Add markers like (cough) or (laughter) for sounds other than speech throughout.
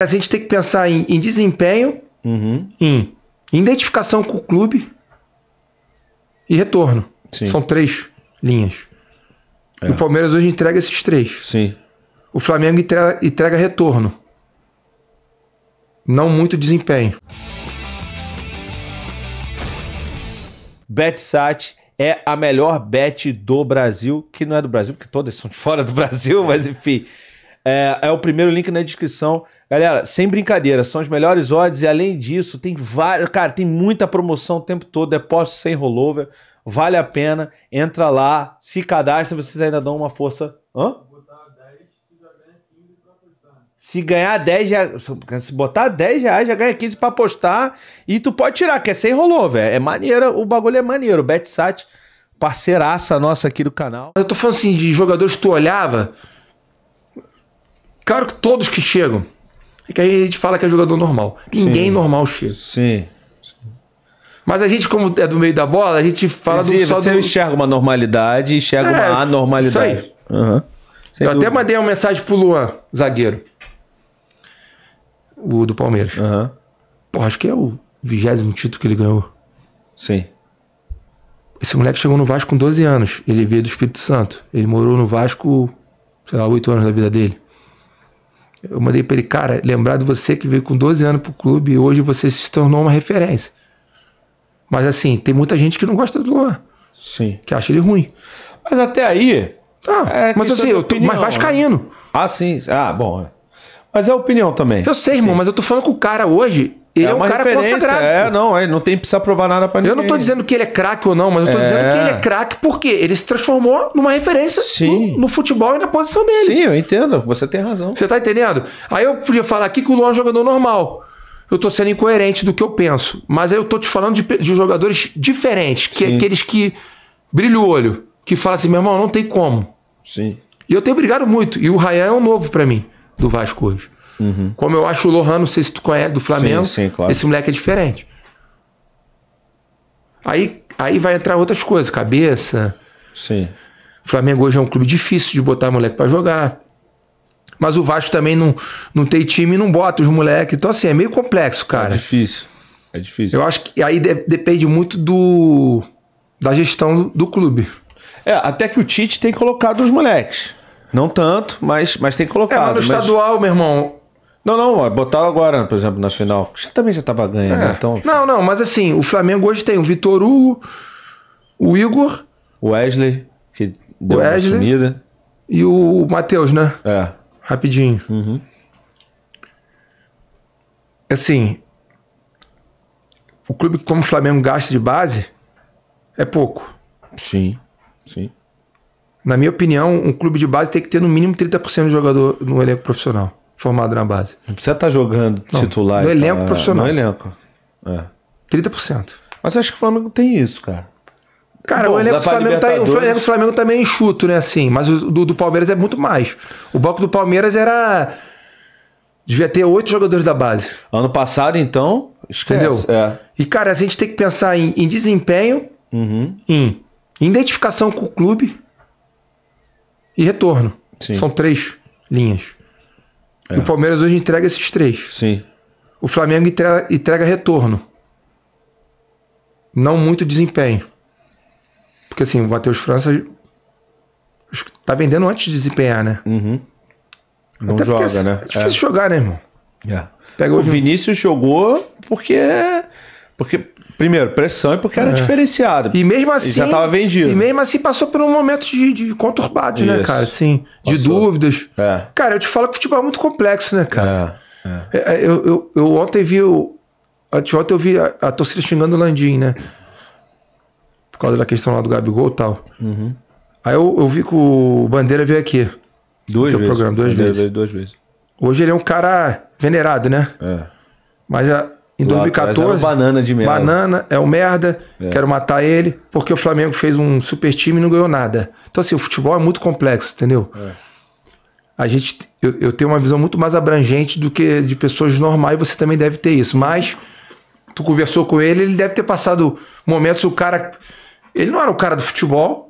a gente tem que pensar em, em desempenho, uhum. em identificação com o clube e retorno. Sim. São três linhas. É. O Palmeiras hoje entrega esses três. Sim. O Flamengo entrega, entrega retorno. Não muito desempenho. BetSat é a melhor bet do Brasil, que não é do Brasil, porque todas são de fora do (laughs) Brasil, mas enfim. É, é o primeiro link na descrição. Galera, sem brincadeira, são os melhores odds e além disso, tem vários. Cara, tem muita promoção o tempo todo, depósito é sem rollover, vale a pena. Entra lá, se cadastra, vocês ainda dão uma força. Hã? Se ganhar 10 reais, se botar 10 reais, já ganha 15 pra apostar. E tu pode tirar, que é sem rollover. É maneiro, o bagulho é maneiro. BetSat, parceiraça nossa aqui do canal. Eu tô falando assim, de jogadores que tu olhava. Claro que todos que chegam é que aí a gente fala que é jogador normal. Ninguém Sim. normal X. Sim. Mas a gente, como é do meio da bola, a gente fala Existe, do só Você do... enxerga uma normalidade e enxerga é, uma anormalidade. Isso aí. Uhum. Eu dúvida. até mandei uma mensagem pro Luan, zagueiro. O do Palmeiras. Uhum. Porra, acho que é o vigésimo título que ele ganhou. Sim. Esse moleque chegou no Vasco com 12 anos. Ele veio do Espírito Santo. Ele morou no Vasco, sei lá, 8 anos da vida dele. Eu mandei para ele, cara, lembrar de você que veio com 12 anos pro clube e hoje você se tornou uma referência. Mas assim, tem muita gente que não gosta do Luan. Sim. Que acha ele ruim. Mas até aí. Ah, É mas assim, eu tô, mas vascaíno. Né? Ah, sim. Ah, bom. É. Mas é opinião também. Eu sei, irmão, mas eu tô falando com o cara hoje ele é, é um cara consagrado. É, não, é, não tem precisa provar nada para ninguém. Eu não tô dizendo que ele é craque ou não, mas eu tô é. dizendo que ele é craque porque ele se transformou numa referência no, no, futebol e na posição dele. Sim, eu entendo. Você tem razão. Você tá entendendo? Aí eu podia falar aqui que o Luan é um jogador normal. Eu tô sendo incoerente do que eu penso. Mas aí eu tô te falando de, de jogadores diferentes, que é Sim. aqueles que brilham o olho, que falam assim, meu irmão, não tem como. Sim. E eu tenho brigado muito. E o Rayan é um novo para mim, do Vasco hoje. Uhum. Como eu acho o Lohan, não sei se tu conhece, do Flamengo. Sim, sim, claro. Esse moleque é diferente. Aí, aí vai entrar outras coisas, cabeça. Sim. O Flamengo hoje é um clube difícil de botar moleque para jogar. Mas o Vasco também não, não tem time e não bota os moleques. Então, assim, é meio complexo, é cara. É difícil. É difícil. Eu acho que aí de, depende muito do da gestão do, do clube. É, até que o Tite tem colocado os moleques. Não tanto, mas, mas tem colocado. É, mas no mas... estadual, meu irmão, não, não, é botar agora, por exemplo, na final. Você também já estava ganhando, é. Né? então. Não, não, mas assim, o Flamengo hoje tem o Vitor Hugo, o Igor, o Wesley, que deu Wesley, uma sumida. E o Matheus, né? É. Rapidinho. Uhum. Assim, o clube como o Flamengo gasta de base é pouco. Sim, sim. Na minha opinião, um clube de base tem que ter no mínimo 30% de jogador no elenco profissional formado na base. Não precisa estar tá jogando não, titular. No elenco tá, profissional. No elenco. É. 30%. Mas acho que o Flamengo tem isso, cara. Cara, Bom, o, elenco tá do Flamengo tá, o Flamengo também tá é enxuto, né? Assim, mas o do, do, Palmeiras é muito mais. O banco do Palmeiras era. Devia ter oito jogadores da base. Ano passado, então, esquece. entendeu? É. E, cara, a gente tem que pensar em, em desempenho, uhum. em identificação com o clube e retorno. Sim. São três linhas. É. O Palmeiras hoje entrega esses três. Sim. O Flamengo entrega, entrega retorno. Não muito desempenho. Porque assim, o Matheus França tá vendendo antes de desempenhar, né? Uhum. Não Até joga, porque, é né? É difícil é. jogar, né, irmão? É. Pega o, o Vinícius jogou porque porque, primeiro, pressão e porque era é. diferenciado. E mesmo assim. E já estava assim, vendido. E mesmo assim passou por um momento de, de conturbado, né, Isso. né, cara? Assim, de dúvidas. É. Cara, eu te falo que o futebol é muito complexo, né, cara? É, é. É, é. Eu, eu, eu, ontem vi. O, anteontem eu vi a, a, torcida xingando o Landim, né? Por causa da questão lá do Gabigol e tal. Uhum. Aí eu, eu vi que o Bandeira veio aqui. Duas vezes. programa, duas vezes. Duas vezes. Hoje ele é um cara venerado, né? É. Mas a, em 2014. banana de merda. Banana é o merda, é. quero matar ele, porque o Flamengo fez um super time e não ganhou nada. Então, assim, o futebol é muito complexo, entendeu? É. A gente, eu, eu, tenho uma visão muito mais abrangente do que de pessoas normais, você também deve ter isso. Mas, tu conversou com ele, ele deve ter passado momentos, o cara. Ele não era o cara do futebol,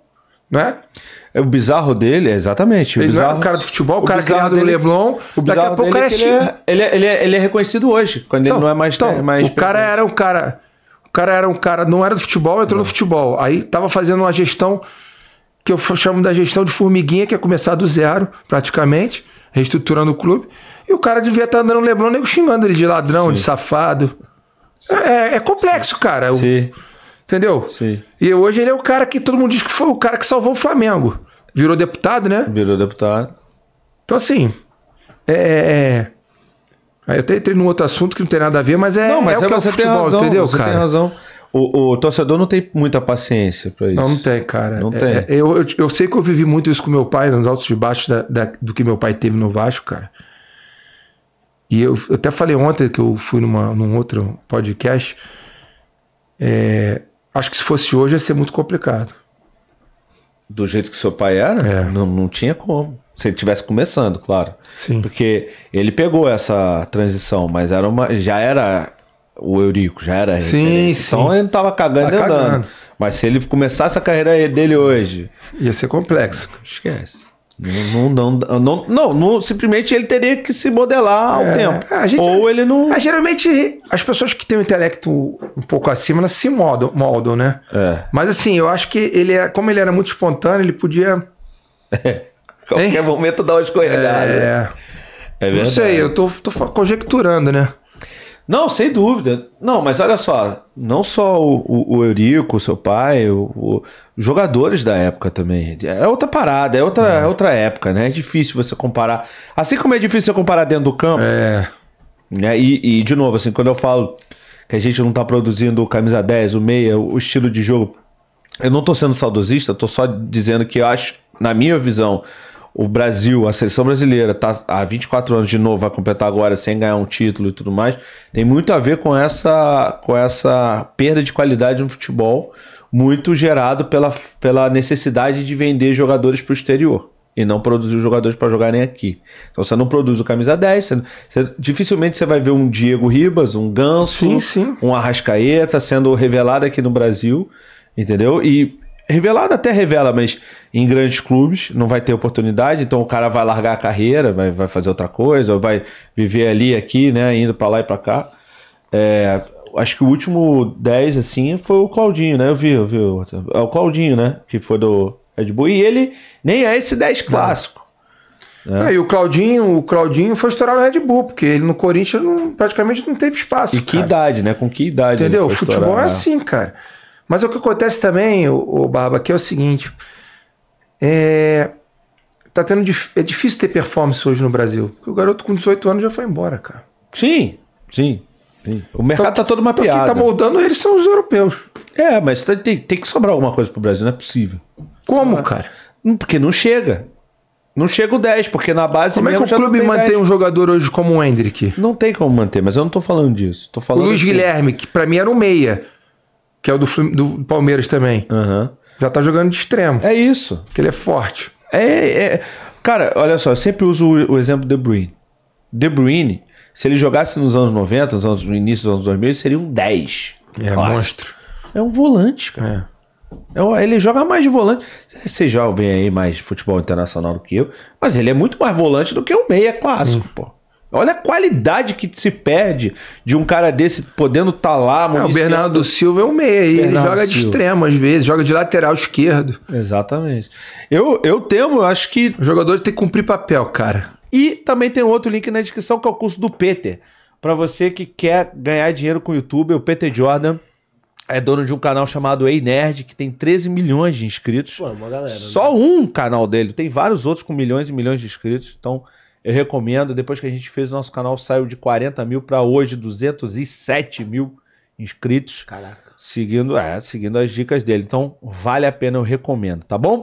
né? É, o bizarro dele é, exatamente. O ele bizarro, não é o cara do futebol, o, cara criado dele, no Leblon. O daqui a pouco o cara é, é ele, é, ele, é, ele, é, ele é reconhecido hoje, quando então, ele não é mais. tão é né, mais o cara era um cara. O cara era um cara, não era do futebol, entrou não. no futebol. Aí tava fazendo uma gestão que eu chamo da gestão de formiguinha, que é começar do zero, praticamente, reestruturando o clube. E o cara devia estar tá andando no Leblon, nego xingando ele de ladrão, Sim. de safado. É, é, complexo, Sim. cara. Sim. O, Entendeu? Sim. E hoje ele é o cara que todo mundo diz que foi o cara que salvou o Flamengo. Virou deputado, né? Virou deputado. Então, assim. É. é, é. Aí eu até entrei num outro assunto que não tem nada a ver, mas é. Não, mas é, é, é o que você é o futebol, tem razão, entendeu, você cara? tem razão. O, o, torcedor não tem muita paciência para isso. Não, não tem, cara. Não é, tem. É, eu, eu, eu, sei que eu vivi muito isso com meu pai, nos altos e baixos da, da, do que meu pai teve no Vasco, cara. E eu, eu até falei ontem que eu fui numa, num outro podcast. É, Acho que se fosse hoje ia ser muito complicado. Do jeito que seu pai era? É. Não, não tinha como. Se ele estivesse começando, claro. Sim. Porque ele pegou essa transição, mas era uma, já era o Eurico, já era sim, sim. Então ele tava cagando tá e andando. Cagando. Mas se ele começasse a carreira dele hoje. Ia ser complexo. Esquece. Não, não, não, não, não, simplesmente ele teria que se modelar ao é, tempo. Gente, Ou ele não. É, geralmente, as pessoas que têm um intelecto um pouco acima elas se moldam, moldam né? É. Mas assim, eu acho que ele é. Como ele era muito espontâneo, ele podia. (laughs) Qualquer hein? momento dar uma escorregada. É. É verdade. Não sei, eu tô, tô conjecturando, né? Não, sem dúvida. Não, mas olha só, não só o, o, o Eurico, seu pai, o, o, jogadores da época também. É outra parada, é outra, é. é. outra época, né? É difícil você comparar. Assim como é difícil você comparar dentro do campo. É. Né? E, e, de novo, assim, quando eu falo que a gente não tá produzindo o camisa 10, o meia, o estilo de jogo, eu não tô sendo saudosista, tô só dizendo que eu acho, na minha visão, o Brasil, a seleção brasileira, está há 24 anos de novo, vai completar agora sem ganhar um título e tudo mais, tem muito a ver com essa, com essa perda de qualidade no futebol, muito gerado pela, pela necessidade de vender jogadores para o exterior e não produzir os jogadores para jogarem aqui. Então você não produz o camisa 10, você, você, dificilmente você vai ver um Diego Ribas, um Ganso, sim, sim. um Arrascaeta sendo revelado aqui no Brasil, entendeu? E Revelado até revela, mas em grandes clubes não vai ter oportunidade, então o cara vai largar a carreira, vai, vai fazer outra coisa, ou vai viver ali, aqui, né, indo para lá e para cá. É, acho que o último 10, assim, foi o Claudinho, né? Eu vi, eu vi. É o Claudinho, né? Que foi do Red Bull. E ele nem é esse 10 clássico. É. É, e o Claudinho, o Claudinho foi estourar no Red Bull, porque ele no Corinthians não, praticamente não teve espaço. E que cara. idade, né? Com que idade? Entendeu? O Futebol estourar, é né? assim, cara. Mas o que acontece também, o, Barba, que é o seguinte: é, tá tendo, é difícil ter performance hoje no Brasil. Porque o garoto com 18 anos já foi embora, cara. Sim, sim. sim. O mercado então, tá todo mapeado. Então quem tá moldando eles são os europeus. É, mas tem, tem que sobrar alguma coisa pro Brasil, não é possível. Como, ah, cara? Porque não chega. Não chega o 10, porque na base. Como é que o clube mantém 10. um jogador hoje como o Hendrick? Não tem como manter, mas eu não tô falando disso. Tô falando o Luiz assim. Guilherme, que pra mim era um meia que é o do, do Palmeiras também. Uhum. Já tá jogando de extremo. É isso. Porque ele é forte. É, é, é, Cara, olha só, eu sempre uso o, o exemplo do De Bruyne. De Bruyne, se ele jogasse nos anos 90, nos anos, no início dos anos 2000, seria um 10. É, monstro. É um volante, cara. É. é ele joga mais de volante. Vocês já ouvem aí mais futebol internacional do que eu, mas ele é muito mais volante do que um meia clássico, pô. Olha a qualidade que se perde de um cara desse podendo estar tá lá. Não, o Bernardo Silva é um meia aí. Ele joga de extremo às vezes, joga de lateral esquerdo. Exatamente. Eu, eu temo, eu acho que. O jogador tem que cumprir papel, cara. E também tem outro link na descrição que é o curso do Peter. Para você que quer ganhar dinheiro com o YouTube, o Peter Jordan é dono de um canal chamado Ei Nerd, que tem 13 milhões de inscritos. Pô, é uma galera. Só né? um canal dele, tem vários outros com milhões e milhões de inscritos. Então. Eu recomendo, depois que a gente fez, o nosso canal saiu de 40 mil para hoje 207 mil inscritos. Caraca. Seguindo, é, seguindo as dicas dele. Então, vale a pena, eu recomendo, tá bom?